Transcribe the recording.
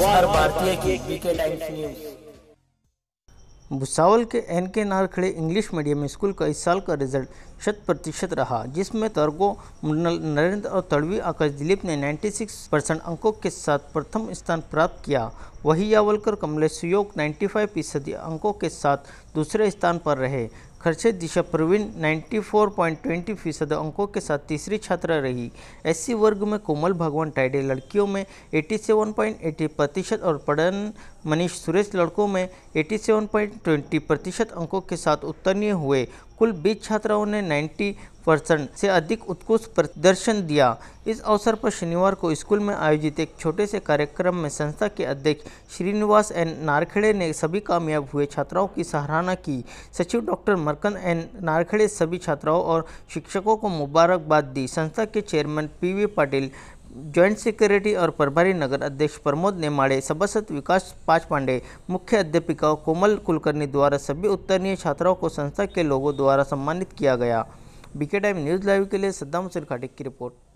हर भारतीय भुसावल के एन के नार खड़े इंग्लिश मीडियम स्कूल का इस साल का रिजल्ट शत प्रतिशत रहा जिसमें तर्गो मंडल नरेंद्र और तड़वी आकाश दिलीप ने 96 परसेंट अंकों के साथ प्रथम स्थान प्राप्त किया वही यावलकर कमलेश सुयोग 95 फीसदी अंकों के साथ दूसरे स्थान पर रहे खर्चे दिशा प्रवीण 94.20 फीसद अंकों के साथ तीसरी छात्रा रही एससी वर्ग में कोमल भगवान टाइडे लड़कियों में 87.80 प्रतिशत और पढ़न मनीष सुरेश लड़कों में 87.20 प्रतिशत अंकों के साथ उत्तीर्ण हुए कुल 20 छात्राओं ने 90 परसेंट से अधिक उत्कृष्ट प्रदर्शन दिया इस अवसर पर शनिवार को स्कूल में आयोजित एक छोटे से कार्यक्रम में संस्था के अध्यक्ष श्रीनिवास एन नारखेड़े ने सभी कामयाब हुए छात्राओं की सराहना की सचिव डॉक्टर मरकन एन नारखेड़े सभी छात्राओं और शिक्षकों को मुबारकबाद दी संस्था के chairman P Patil joint secretary और प्रभारी नगर अध्यक्ष प्रमोद नेमाड़े सभासद विकास पांडे मुख्य अध्यापिका कोमल कुलकर्णी द्वारा सभी उत्तरीय छात्राओं को संस्था के लोगों द्वारा सम्मानित किया गया बीके टाइम न्यूज़ लाइव के लिए सद्दाम सिरखाटिक खाटिक की रिपोर्ट